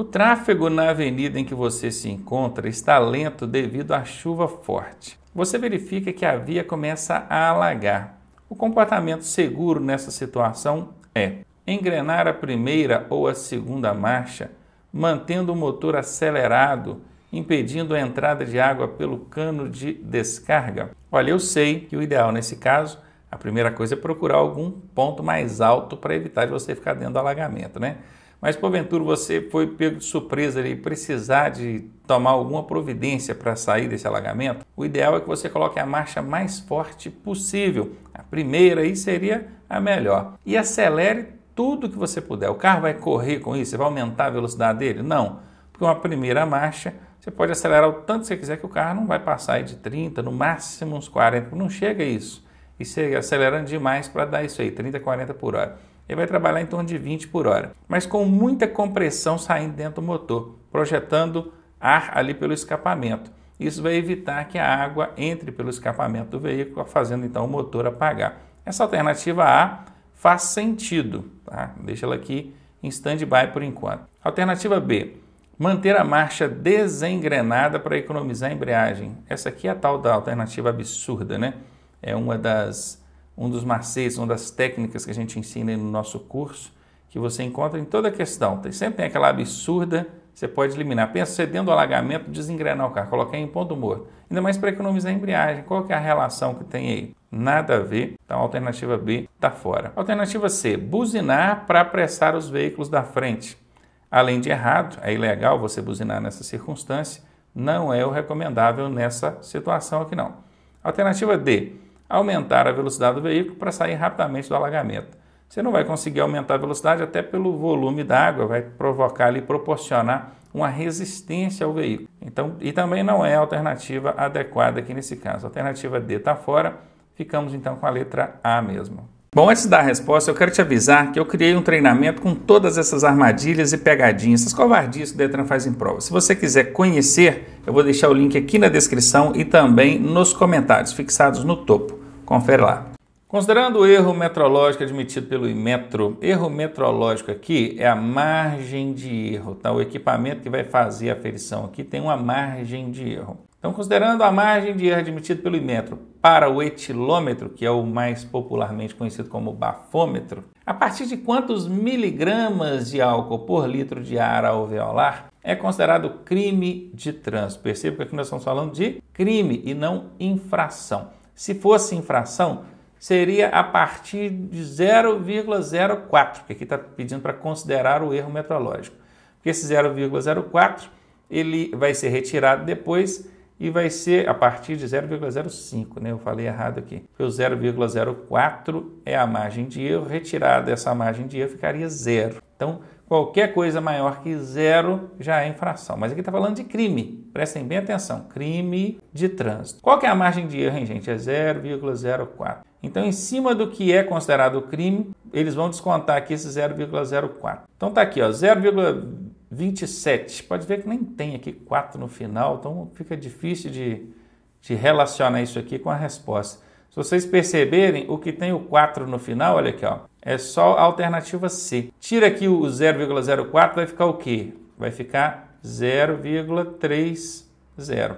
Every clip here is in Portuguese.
O tráfego na avenida em que você se encontra está lento devido à chuva forte. Você verifica que a via começa a alagar. O comportamento seguro nessa situação é engrenar a primeira ou a segunda marcha, mantendo o motor acelerado, impedindo a entrada de água pelo cano de descarga. Olha, eu sei que o ideal nesse caso, a primeira coisa é procurar algum ponto mais alto para evitar de você ficar dentro do alagamento, né? mas porventura você foi pego de surpresa e precisar de tomar alguma providência para sair desse alagamento, o ideal é que você coloque a marcha mais forte possível. A primeira aí seria a melhor. E acelere tudo que você puder. O carro vai correr com isso? Você vai aumentar a velocidade dele? Não, porque uma primeira marcha você pode acelerar o tanto que você quiser que o carro não vai passar de 30, no máximo uns 40, não chega a isso. E você acelerando demais para dar isso aí, 30, 40 por hora ele vai trabalhar em torno de 20 por hora, mas com muita compressão saindo dentro do motor, projetando ar ali pelo escapamento. Isso vai evitar que a água entre pelo escapamento do veículo, fazendo então o motor apagar. Essa alternativa A faz sentido, tá? deixa ela aqui em stand-by por enquanto. Alternativa B, manter a marcha desengrenada para economizar a embreagem. Essa aqui é a tal da alternativa absurda, né? É uma das um dos macetes, uma das técnicas que a gente ensina no nosso curso, que você encontra em toda questão. sempre tem aquela absurda, você pode eliminar. Pensa você dentro do alagamento, desengrenar o carro, colocar em ponto morto. Ainda mais para economizar a embreagem. Qual que é a relação que tem aí? Nada a ver. Então, a alternativa B está fora. Alternativa C, buzinar para apressar os veículos da frente. Além de errado, é ilegal você buzinar nessa circunstância, não é o recomendável nessa situação aqui não. Alternativa D, aumentar a velocidade do veículo para sair rapidamente do alagamento. Você não vai conseguir aumentar a velocidade até pelo volume da água, vai provocar e proporcionar uma resistência ao veículo. Então, e também não é a alternativa adequada aqui nesse caso. A alternativa D está fora, ficamos então com a letra A mesmo. Bom, antes da resposta, eu quero te avisar que eu criei um treinamento com todas essas armadilhas e pegadinhas, essas covardias que o Detran faz em prova. Se você quiser conhecer, eu vou deixar o link aqui na descrição e também nos comentários, fixados no topo. Confere lá. Considerando o erro metrológico admitido pelo Imetro, erro metrológico aqui é a margem de erro, tá? O equipamento que vai fazer a aferição aqui tem uma margem de erro. Então, considerando a margem de erro admitida pelo Imetro para o etilômetro, que é o mais popularmente conhecido como bafômetro, a partir de quantos miligramas de álcool por litro de ar alveolar é considerado crime de trânsito? Perceba que aqui nós estamos falando de crime e não infração. Se fosse infração, seria a partir de 0,04, que aqui está pedindo para considerar o erro metrológico. Porque esse 0,04 ele vai ser retirado depois e vai ser a partir de 0,05, né? Eu falei errado aqui. Porque o 0,04 é a margem de erro, retirada essa margem de erro ficaria zero. Então, Qualquer coisa maior que zero já é infração. Mas aqui está falando de crime. Prestem bem atenção. Crime de trânsito. Qual que é a margem de erro, hein, gente? É 0,04. Então, em cima do que é considerado crime, eles vão descontar aqui esse 0,04. Então, tá aqui, ó, 0,27. Pode ver que nem tem aqui 4 no final, então fica difícil de, de relacionar isso aqui com a resposta. Se vocês perceberem, o que tem o 4 no final, olha aqui, ó, é só a alternativa C. Tira aqui o 0,04, vai ficar o quê? Vai ficar 0,30.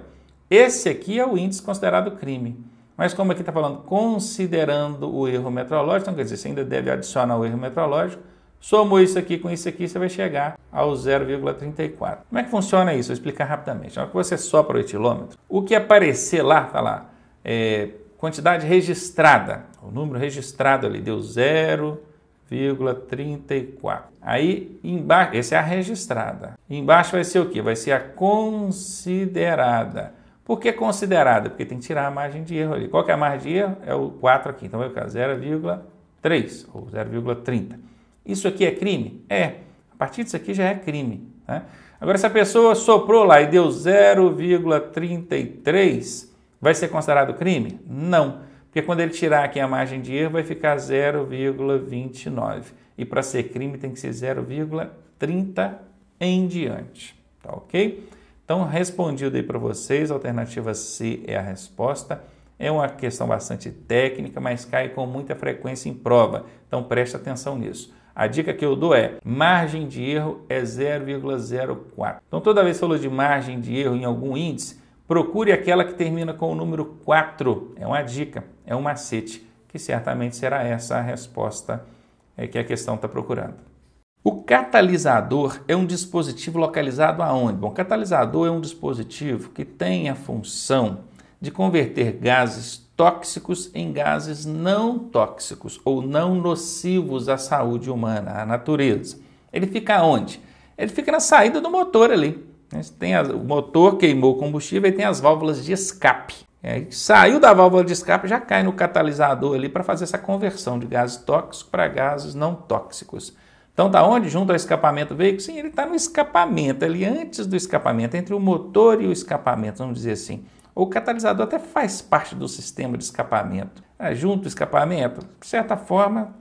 Esse aqui é o índice considerado crime. Mas como aqui está falando considerando o erro metrológico, então quer dizer, você ainda deve adicionar o erro metrológico, Somou isso aqui com isso aqui, você vai chegar ao 0,34. Como é que funciona isso? Vou explicar rapidamente. Na hora que você sopra o etilômetro, o que aparecer lá, tá lá, é, quantidade registrada, o número registrado ali deu 0,34. Aí embaixo, essa é a registrada. Embaixo vai ser o que? Vai ser a considerada. Por que considerada? Porque tem que tirar a margem de erro ali. Qual que é a margem de erro? É o 4 aqui. Então vai ficar 0,3 ou 0,30. Isso aqui é crime? É. A partir disso aqui já é crime. Né? Agora, se a pessoa soprou lá e deu 0,33, Vai ser considerado crime? Não, porque quando ele tirar aqui a margem de erro, vai ficar 0,29. E para ser crime tem que ser 0,30 em diante, tá ok? Então, respondido aí para vocês, a alternativa C é a resposta. É uma questão bastante técnica, mas cai com muita frequência em prova, então preste atenção nisso. A dica que eu dou é: margem de erro é 0,04. Então, toda vez que falou de margem de erro em algum índice, Procure aquela que termina com o número 4. É uma dica, é um macete, que certamente será essa a resposta eh, que a questão está procurando. O catalisador é um dispositivo localizado aonde? Bom, catalisador é um dispositivo que tem a função de converter gases tóxicos em gases não tóxicos ou não nocivos à saúde humana, à natureza. Ele fica onde? Ele fica na saída do motor ali. Né? Tem a, o motor queimou o combustível e tem as válvulas de escape. É, saiu da válvula de escape, já cai no catalisador ali para fazer essa conversão de gases tóxicos para gases não tóxicos. Então, da tá onde? Junto ao escapamento do veículo? Sim, ele está no escapamento, ali antes do escapamento, entre o motor e o escapamento, vamos dizer assim. O catalisador até faz parte do sistema de escapamento. É, junto ao escapamento, de certa forma,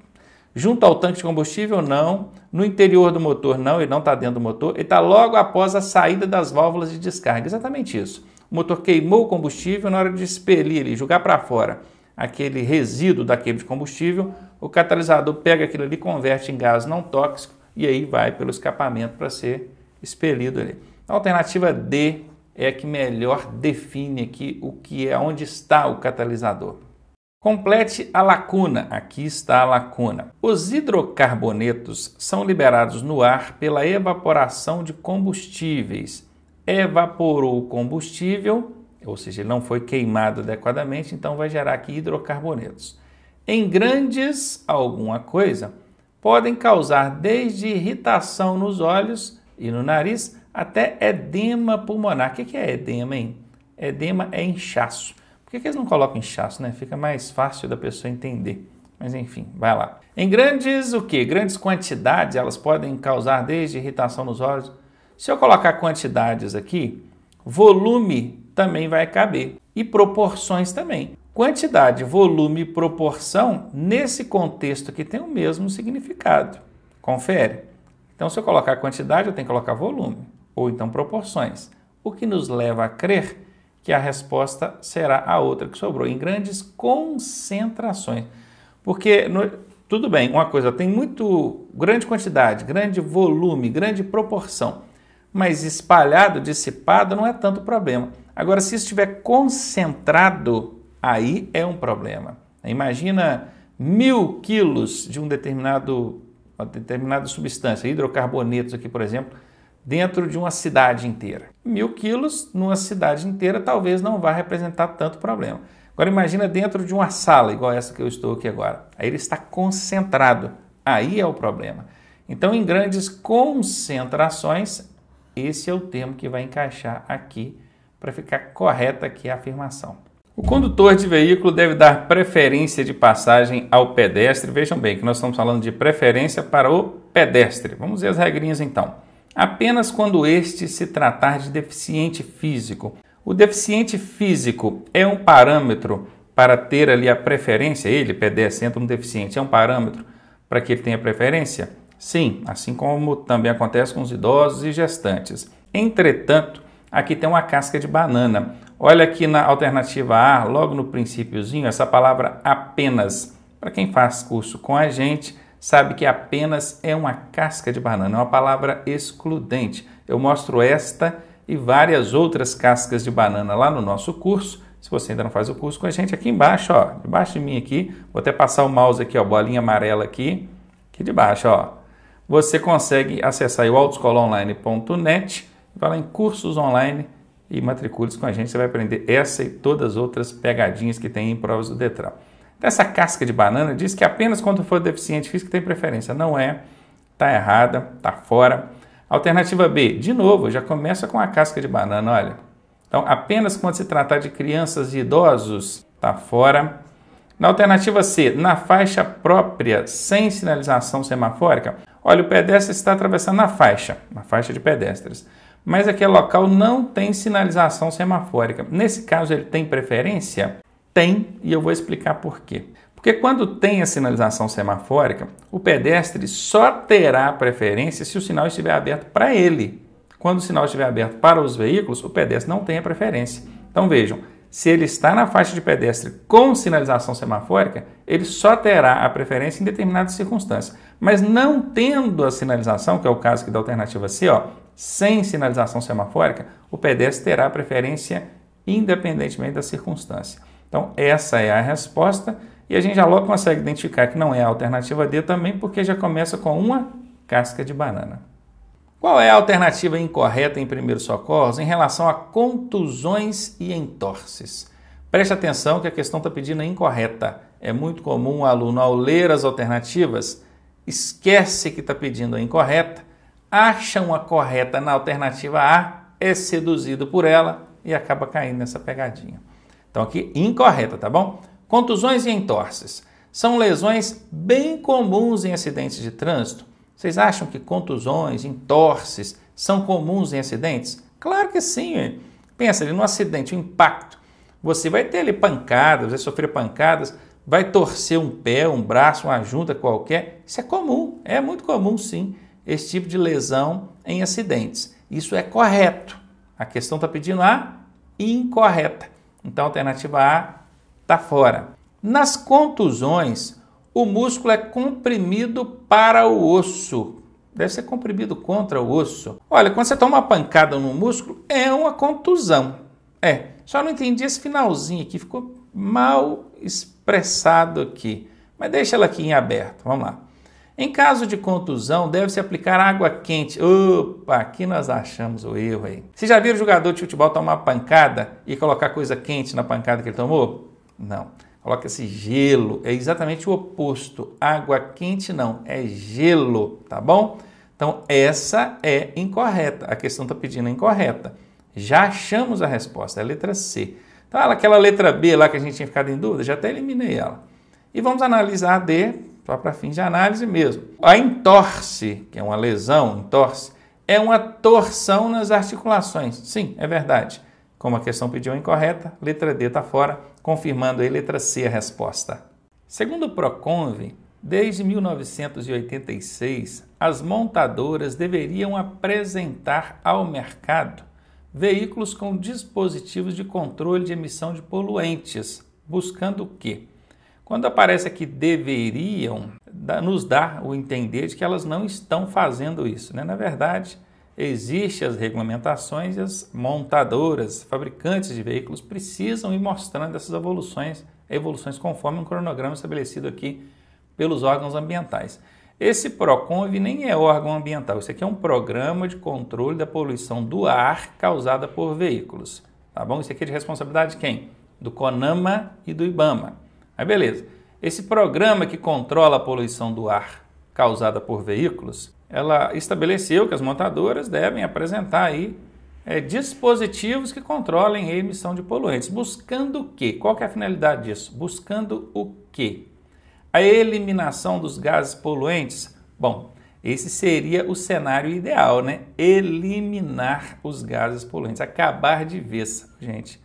junto ao tanque de combustível, não no interior do motor, não, ele não está dentro do motor, ele está logo após a saída das válvulas de descarga. Exatamente isso. O motor queimou o combustível, na hora de expelir e jogar para fora aquele resíduo da queima de combustível, o catalisador pega aquilo ali, converte em gás não tóxico e aí vai pelo escapamento para ser expelido ali. A alternativa D é a que melhor define aqui o que é, onde está o catalisador. Complete a lacuna. Aqui está a lacuna. Os hidrocarbonetos são liberados no ar pela evaporação de combustíveis. Evaporou o combustível, ou seja, ele não foi queimado adequadamente, então vai gerar aqui hidrocarbonetos. Em grandes alguma coisa, podem causar desde irritação nos olhos e no nariz até edema pulmonar. O que é edema, hein? Edema é inchaço. Por que, que eles não colocam inchaço, né? Fica mais fácil da pessoa entender. Mas enfim, vai lá. Em grandes o que? Grandes quantidades, elas podem causar desde irritação nos olhos. Se eu colocar quantidades aqui, volume também vai caber e proporções também. Quantidade, volume e proporção, nesse contexto que tem o mesmo significado. Confere. Então, se eu colocar quantidade, eu tenho que colocar volume, ou então proporções. O que nos leva a crer que a resposta será a outra que sobrou, em grandes concentrações. Porque, no, tudo bem, uma coisa tem muito grande quantidade, grande volume, grande proporção, mas espalhado, dissipado, não é tanto problema. Agora, se estiver concentrado, aí é um problema. Imagina mil quilos de um determinado, uma determinada substância, hidrocarbonetos aqui, por exemplo, dentro de uma cidade inteira. Mil quilos numa cidade inteira talvez não vá representar tanto problema. Agora imagina dentro de uma sala igual essa que eu estou aqui agora. Aí ele está concentrado. Aí é o problema. Então, em grandes concentrações, esse é o termo que vai encaixar aqui para ficar correta aqui a afirmação. O condutor de veículo deve dar preferência de passagem ao pedestre. Vejam bem que nós estamos falando de preferência para o pedestre. Vamos ver as regrinhas então apenas quando este se tratar de deficiente físico. O deficiente físico é um parâmetro para ter ali a preferência, ele, PDS, entra um deficiente, é um parâmetro para que ele tenha preferência? Sim, assim como também acontece com os idosos e gestantes. Entretanto, aqui tem uma casca de banana. Olha aqui na alternativa A, logo no princípiozinho, essa palavra apenas. Para quem faz curso com a gente, sabe que apenas é uma casca de banana, é uma palavra excludente. Eu mostro esta e várias outras cascas de banana lá no nosso curso. Se você ainda não faz o curso com a gente, aqui embaixo, ó, debaixo de mim aqui, vou até passar o mouse aqui, ó, bolinha amarela aqui, aqui debaixo, ó. Você consegue acessar o autoescolaonline.net, vai lá em cursos online e matricule-se com a gente, você vai aprender essa e todas as outras pegadinhas que tem em provas do Detran. Dessa casca de banana diz que apenas quando for deficiente físico tem preferência. Não é, tá errada, tá fora. Alternativa B, de novo, já começa com a casca de banana, olha. Então, apenas quando se tratar de crianças e idosos, tá fora. Na alternativa C, na faixa própria, sem sinalização semafórica, olha, o pedestre está atravessando a faixa, na faixa de pedestres, mas aquele local não tem sinalização semafórica. Nesse caso, ele tem preferência? Tem, e eu vou explicar por quê. Porque quando tem a sinalização semafórica, o pedestre só terá preferência se o sinal estiver aberto para ele. Quando o sinal estiver aberto para os veículos, o pedestre não tem a preferência. Então vejam, se ele está na faixa de pedestre com sinalização semafórica, ele só terá a preferência em determinadas circunstâncias. Mas não tendo a sinalização, que é o caso aqui da alternativa C, ó, sem sinalização semafórica, o pedestre terá a preferência independentemente da circunstância. Então, essa é a resposta e a gente já logo consegue identificar que não é a alternativa D também, porque já começa com uma casca de banana. Qual é a alternativa incorreta em primeiros socorros em relação a contusões e entorses? Preste atenção que a questão está pedindo a incorreta. É muito comum o aluno, ao ler as alternativas, esquece que está pedindo a incorreta, acha uma correta na alternativa A, é seduzido por ela e acaba caindo nessa pegadinha. Então aqui incorreta, tá bom? Contusões e entorses são lesões bem comuns em acidentes de trânsito. Vocês acham que contusões, entorses são comuns em acidentes? Claro que sim. Hein? Pensa ali no acidente, o impacto. Você vai ter ali pancadas, vai sofrer pancadas, vai torcer um pé, um braço, uma junta qualquer. Isso é comum, é muito comum sim, esse tipo de lesão em acidentes. Isso é correto. A questão está pedindo a incorreta. Então, a alternativa A está fora. Nas contusões, o músculo é comprimido para o osso. Deve ser comprimido contra o osso. Olha, quando você toma uma pancada no músculo, é uma contusão. É, só não entendi esse finalzinho aqui, ficou mal expressado aqui. Mas deixa ela aqui em aberto, vamos lá. Em caso de contusão, deve-se aplicar água quente. Opa, aqui nós achamos o erro aí. Você já viu o jogador de futebol tomar pancada e colocar coisa quente na pancada que ele tomou? Não. Coloca-se gelo. É exatamente o oposto. Água quente não, é gelo, tá bom? Então, essa é incorreta. A questão está pedindo a incorreta. Já achamos a resposta, é a letra C. Então, aquela letra B lá que a gente tinha ficado em dúvida, já até eliminei ela. E vamos analisar a D só para fins de análise mesmo. A entorse, que é uma lesão, entorse, é uma torção nas articulações. Sim, é verdade. Como a questão pediu incorreta, letra D está fora, confirmando aí letra C a resposta. Segundo o Proconve, desde 1986, as montadoras deveriam apresentar ao mercado veículos com dispositivos de controle de emissão de poluentes, buscando o quê? Quando aparece aqui deveriam, nos dá o entender de que elas não estão fazendo isso. Né? Na verdade, existem as regulamentações e as montadoras, fabricantes de veículos precisam ir mostrando essas evoluções, evoluções conforme um cronograma estabelecido aqui pelos órgãos ambientais. Esse PROCONV nem é órgão ambiental, isso aqui é um programa de controle da poluição do ar causada por veículos, tá bom? Isso aqui é de responsabilidade de quem? Do CONAMA e do IBAMA. Aí beleza. Esse programa que controla a poluição do ar causada por veículos, ela estabeleceu que as montadoras devem apresentar aí é, dispositivos que controlem a emissão de poluentes. Buscando o quê? Qual que é a finalidade disso? Buscando o quê? A eliminação dos gases poluentes? Bom, esse seria o cenário ideal, né? Eliminar os gases poluentes, acabar de vez, gente.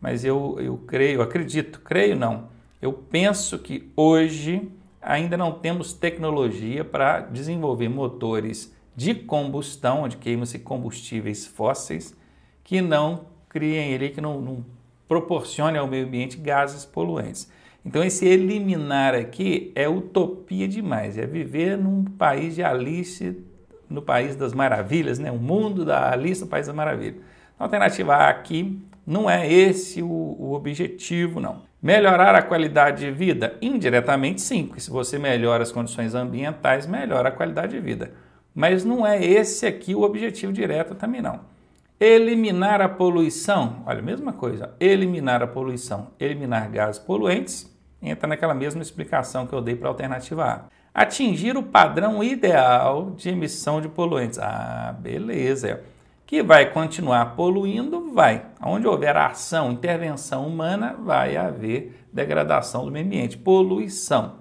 Mas eu, eu creio, acredito, creio não. Eu penso que hoje ainda não temos tecnologia para desenvolver motores de combustão, onde queimam-se combustíveis fósseis, que não criem ele que não, não proporcionem ao meio ambiente gases poluentes. Então, esse eliminar aqui é utopia demais, é viver num país de Alice, no país das maravilhas, né? o mundo da Alice, o país da maravilha. A alternativa aqui não é esse o, o objetivo, não. Melhorar a qualidade de vida? Indiretamente, sim, porque se você melhora as condições ambientais, melhora a qualidade de vida. Mas não é esse aqui o objetivo direto também, não. Eliminar a poluição? Olha, mesma coisa. Eliminar a poluição, eliminar gases poluentes, entra naquela mesma explicação que eu dei para a alternativa A. Atingir o padrão ideal de emissão de poluentes. Ah, beleza que vai continuar poluindo, vai. Onde houver ação, intervenção humana, vai haver degradação do meio ambiente, poluição.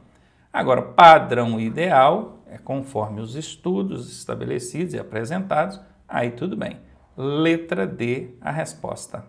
Agora, padrão ideal é conforme os estudos estabelecidos e apresentados, aí tudo bem. Letra D, a resposta.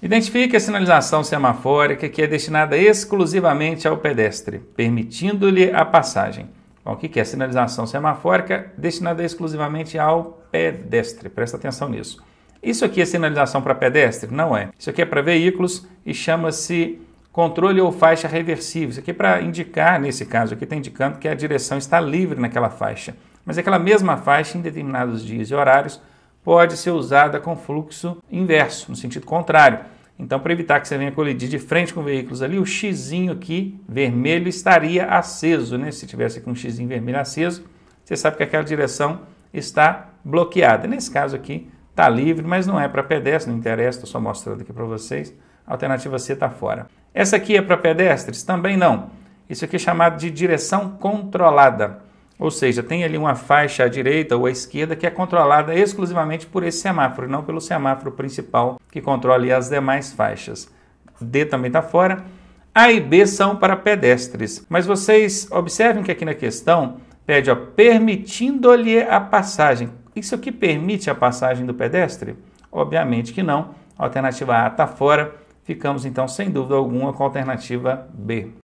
Identifique a sinalização semafórica que é destinada exclusivamente ao pedestre, permitindo-lhe a passagem. Bom, o que é sinalização semafórica destinada exclusivamente ao pedestre. Presta atenção nisso. Isso aqui é sinalização para pedestre? Não é. Isso aqui é para veículos e chama-se controle ou faixa reversível. Isso aqui é para indicar, nesse caso aqui, está indicando que a direção está livre naquela faixa. Mas aquela mesma faixa, em determinados dias e horários, pode ser usada com fluxo inverso, no sentido contrário. Então, para evitar que você venha colidir de frente com veículos ali, o X aqui vermelho estaria aceso, né? Se tivesse aqui um X vermelho aceso, você sabe que aquela direção está bloqueada. Nesse caso aqui, está livre, mas não é para pedestre, não interessa, estou só mostrando aqui para vocês. A alternativa C está fora. Essa aqui é para pedestres? Também não. Isso aqui é chamado de direção controlada. Ou seja, tem ali uma faixa à direita ou à esquerda que é controlada exclusivamente por esse semáforo, não pelo semáforo principal que controla as demais faixas. D também está fora. A e B são para pedestres. Mas vocês observem que aqui na questão pede, ó, permitindo-lhe a passagem. Isso aqui permite a passagem do pedestre? Obviamente que não. A alternativa A está fora. Ficamos então, sem dúvida alguma, com a alternativa B.